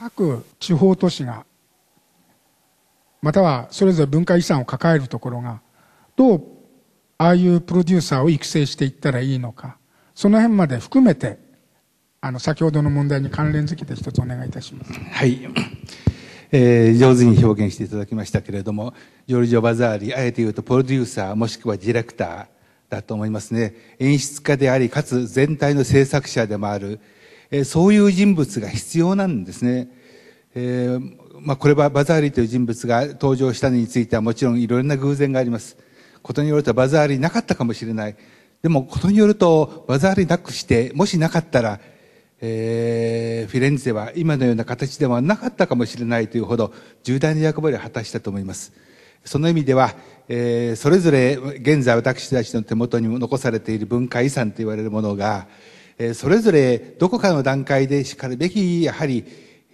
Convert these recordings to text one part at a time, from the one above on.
各地方都市がまたはそれぞれ文化遺産を抱えるところがどうああいうプロデューサーを育成していったらいいのかその辺まで含めてあの先ほどの問題に関連づけて一つお願いいたします。はいえー、上手に表現していただきましたけれどもジョルジョ・バザーリあえて言うとプロデューサーもしくはディレクターだと思いますね演出家でありかつ全体の制作者でもあるえそういう人物が必要なんですね。えー、まあ、これはバザーリという人物が登場したのについてはもちろんいろんな偶然があります。ことによるとバザーリなかったかもしれない。でもことによるとバザーリなくして、もしなかったら、えー、フィレンツェは今のような形ではなかったかもしれないというほど重大な役割を果たしたと思います。その意味では、えー、それぞれ現在私たちの手元に残されている文化遺産と言われるものが、えそれぞれどこかの段階でしかるべき、やはり、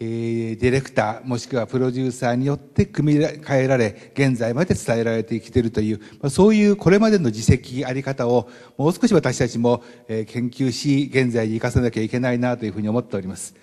えディレクターもしくはプロデューサーによって組み替えられ、現在まで伝えられてきているという、まそういうこれまでの自責あり方をもう少し私たちも、え研究し、現在に生かさなきゃいけないなというふうに思っております。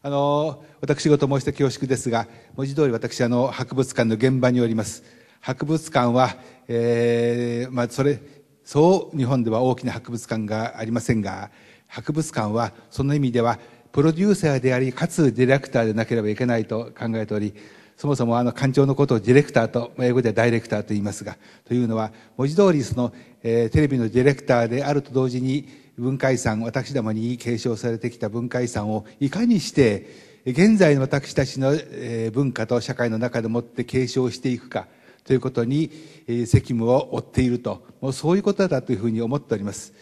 あの、私事申して恐縮ですが、文字通り私、あの、博物館の現場におります。博物館は、えー、まあ、それ、そう日本では大きな博物館がありませんが、博物館はその意味ではプロデューサーでありかつディレクターでなければいけないと考えておりそもそもあの館長のことをディレクターと英語ではダイレクターと言いますがというのは文字通りその、えー、テレビのディレクターであると同時に文化遺産私どもに継承されてきた文化遺産をいかにして現在の私たちの、えー、文化と社会の中でもって継承していくかということに、えー、責務を負っているともうそういうことだというふうに思っております。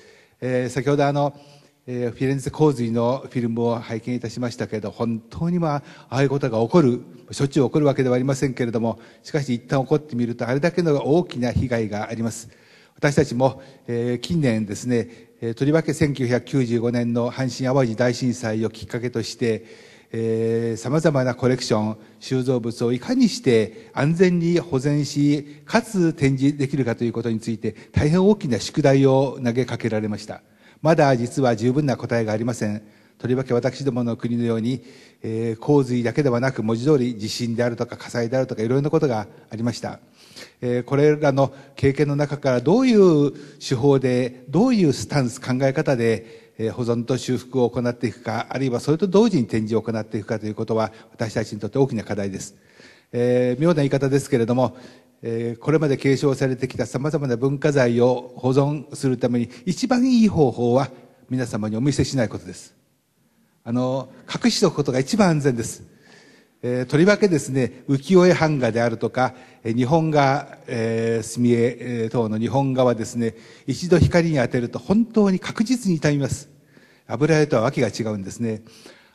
えー、先ほどあのえー、フィレンツェ洪水のフィルムを拝見いたしましたけど本当にまあああいうことが起こるしょっちゅう起こるわけではありませんけれどもしかし一旦起こってみるとあれだけの大きな被害があります私たちも、えー、近年ですね、えー、とりわけ1995年の阪神・淡路大震災をきっかけとしてさまざまなコレクション収蔵物をいかにして安全に保全しかつ展示できるかということについて大変大きな宿題を投げかけられました。まだ実は十分な答えがありません。とりわけ私どもの国のように、えー、洪水だけではなく文字通り地震であるとか火災であるとかいろいろなことがありました。えー、これらの経験の中からどういう手法で、どういうスタンス、考え方で、えー、保存と修復を行っていくか、あるいはそれと同時に展示を行っていくかということは私たちにとって大きな課題です。えー、妙な言い方ですけれども、えこれまで継承されてきた様々な文化財を保存するために一番いい方法は皆様にお見せしないことです。あの、隠しておくことが一番安全です。えー、とりわけですね、浮世絵版画であるとか、日本画、えー、墨絵等の日本画はですね、一度光に当てると本当に確実に傷みます。油絵とは訳が違うんですね。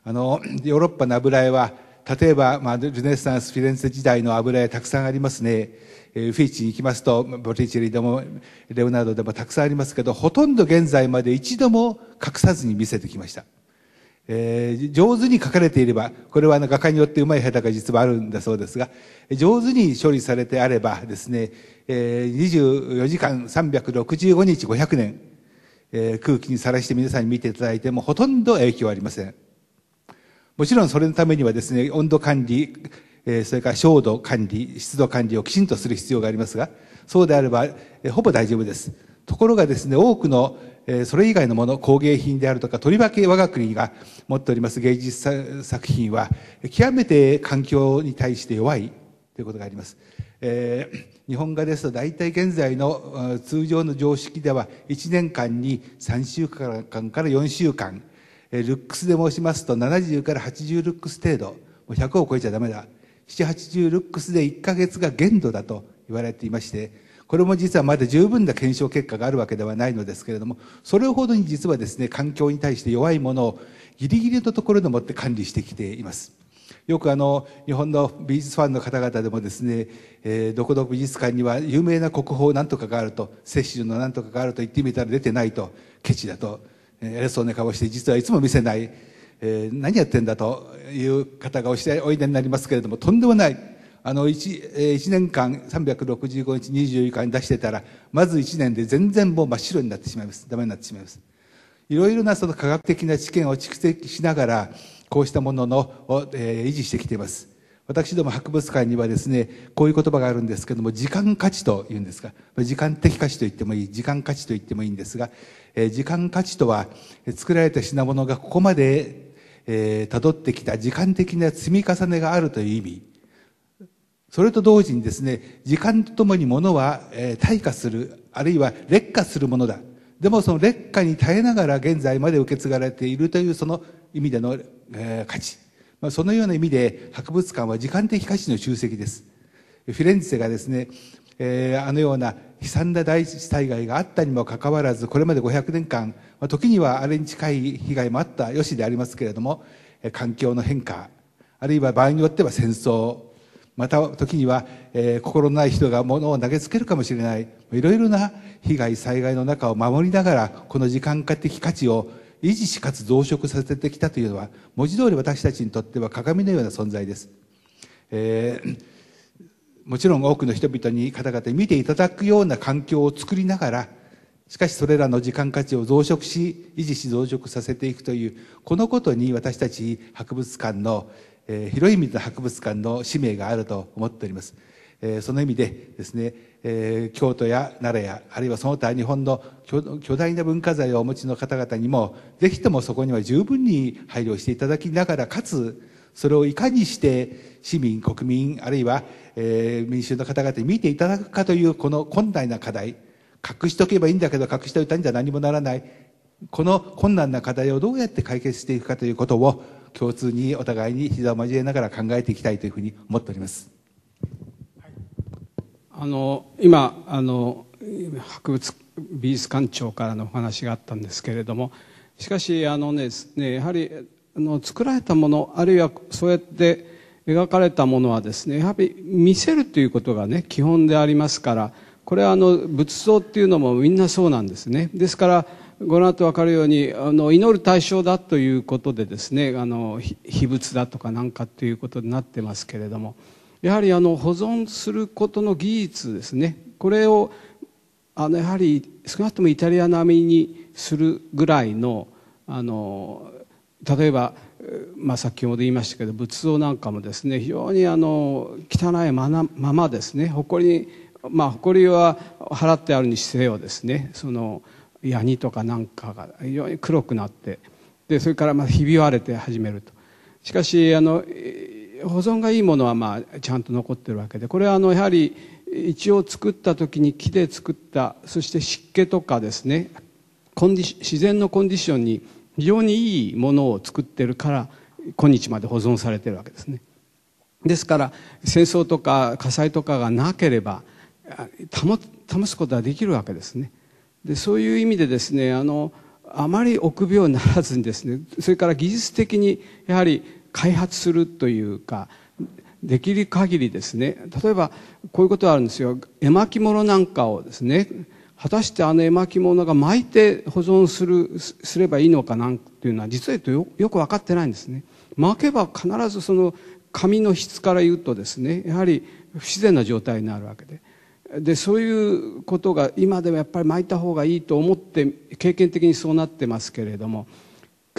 あの、ヨーロッパの油絵は、例えば、まあ、ルネサンス、フィレンツェ時代の油絵たくさんありますね。えー、フィーチに行きますと、ボティチェリでも、レオナルドでもたくさんありますけど、ほとんど現在まで一度も隠さずに見せてきました。えー、上手に書かれていれば、これはあの画家によってうまい下手が実はあるんだそうですが、上手に処理されてあればですね、えー、24時間365日500年、えー、空気にさらして皆さんに見ていただいてもほとんど影響ありません。もちろんそれのためにはですね、温度管理、えそれから照度管理、湿度管理をきちんとする必要がありますが、そうであれば、えほぼ大丈夫です。ところがですね、多くの、えそれ以外のもの、工芸品であるとか、とりわけ我が国が持っております芸術作品は、極めて環境に対して弱いということがあります。えー、日本画ですと大体現在の通常の常識では1年間に3週間から4週間えルックスで申しますと70から80ルックス程度、100を超えちゃダメだ。7、80ルックスで1ヶ月が限度だと言われていまして、これも実はまだ十分な検証結果があるわけではないのですけれども、それほどに実はですね、環境に対して弱いものをギリギリのところでもって管理してきています。よくあの、日本の美術ファンの方々でもですね、えー、どこどこ美術館には有名な国宝なんとかがあると、摂取のなんとかがあると言ってみたら出てないと、ケチだと、偉そうな顔して実はいつも見せない、えー、何やってんだという方がおいでになりますけれどもとんでもないあの 1, 1年間365日24日に出してたらまず1年で全然もう真っ白になってしまいますダメになってしまいますいろいろなその科学的な知見を蓄積しながらこうしたもののえー、維持してきています私ども博物館にはですね、こういう言葉があるんですけども、時間価値というんですが、時間的価値と言ってもいい、時間価値と言ってもいいんですが、えー、時間価値とは、作られた品物がここまで、えー、辿ってきた時間的な積み重ねがあるという意味。それと同時にですね、時間とともに物は、えー、退化する、あるいは劣化するものだ。でもその劣化に耐えながら現在まで受け継がれているというその意味での、えー、価値。まあ、そのような意味で博物館は時間的価値の集積です。フィレンツェがですね、えー、あのような悲惨な大地災害があったにもかかわらず、これまで500年間、まあ、時にはあれに近い被害もあったよしでありますけれども、環境の変化、あるいは場合によっては戦争、また時には、えー、心のない人が物を投げつけるかもしれない、いろいろな被害、災害の中を守りながら、この時間化的価値を維持しかつ増殖させてきたというのは文字通り私たちにとっては鏡のような存在です、えー、もちろん多くの人々に方々に見ていただくような環境を作りながらしかしそれらの時間価値を増殖し維持し増殖させていくというこのことに私たち博物館の、えー、広い意味での博物館の使命があると思っておりますえー、その意味でですね、えー、京都や奈良やあるいはその他日本の巨大な文化財をお持ちの方々にもぜひともそこには十分に配慮していただきながらかつそれをいかにして市民国民あるいは、えー、民衆の方々に見ていただくかというこの困難な課題隠しとけばいいんだけど隠しておいたんじゃ何もならないこの困難な課題をどうやって解決していくかということを共通にお互いに膝を交えながら考えていきたいというふうに思っております。あの今あの博物美術館長からのお話があったんですけれどもしかしあのねねやはりあの作られたものあるいはそうやって描かれたものはですねやはり見せるということがね基本でありますからこれはあの仏像っていうのもみんなそうなんですねですからご覧と分かるようにあの祈る対象だということでですねあの秘仏だとかなんかということになってますけれども。やはりあの保存することの技術ですねこれをあのやはり少なくともイタリア並みにするぐらいのあの例えば、まあ、先ほど言いましたけど仏像なんかもですね非常にあの汚いまなままですね誇りまあ誇りは払ってあるにせよですねそのヤニとかなんかが非常に黒くなってでそれからまあひび割れて始めると。しかしあの保存がいいものはまあちゃんと残ってるわけでこれはあのやはり一応作った時に木で作ったそして湿気とかですねコンディ自然のコンディションに非常にいいものを作ってるから今日まで保存されてるわけですねですから戦争とか火災とかがなければ保保つことはできるわけですねでそういう意味でですねあのあまり臆病にならずにですねそれから技術的にやはり開発するというかできる限りですね例えばこういうことがあるんですよ絵巻物なんかをですね果たしてあの絵巻物が巻いて保存するすればいいのかなんていうのは実は言うとよく分かってないんですね巻けば必ずその紙の質から言うとですねやはり不自然な状態になるわけででそういうことが今でもやっぱり巻いた方がいいと思って経験的にそうなってますけれども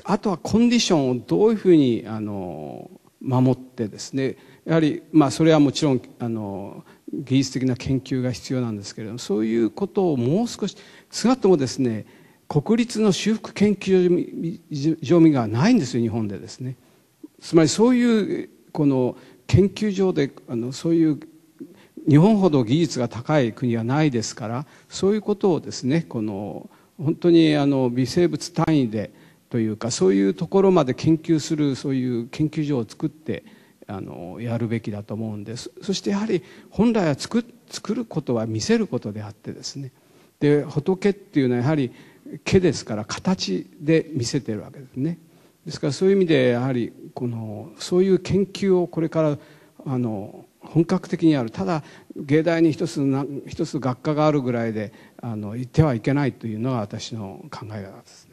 あとはコンディションをどういうふうにあの守ってですねやはり、まあ、それはもちろんあの技術的な研究が必要なんですけれどもそういうことをもう少し少なくともですね国立の修復研究所がないんですよ日本でですねつまりそういうこの研究所であのそういう日本ほど技術が高い国はないですからそういうことをですねこの本当にあの微生物単位でというかそういうところまで研究するそういう研究所を作ってあのやるべきだと思うんですそしてやはり本来は作作ることは見せることであってですねで仏っていうのはやはり毛ですから形で見せてるわけですねですからそういう意味でやはりこのそういう研究をこれからあの本格的にやるただ芸大に一つ一つ学科があるぐらいであの言ってはいけないというのが私の考え方です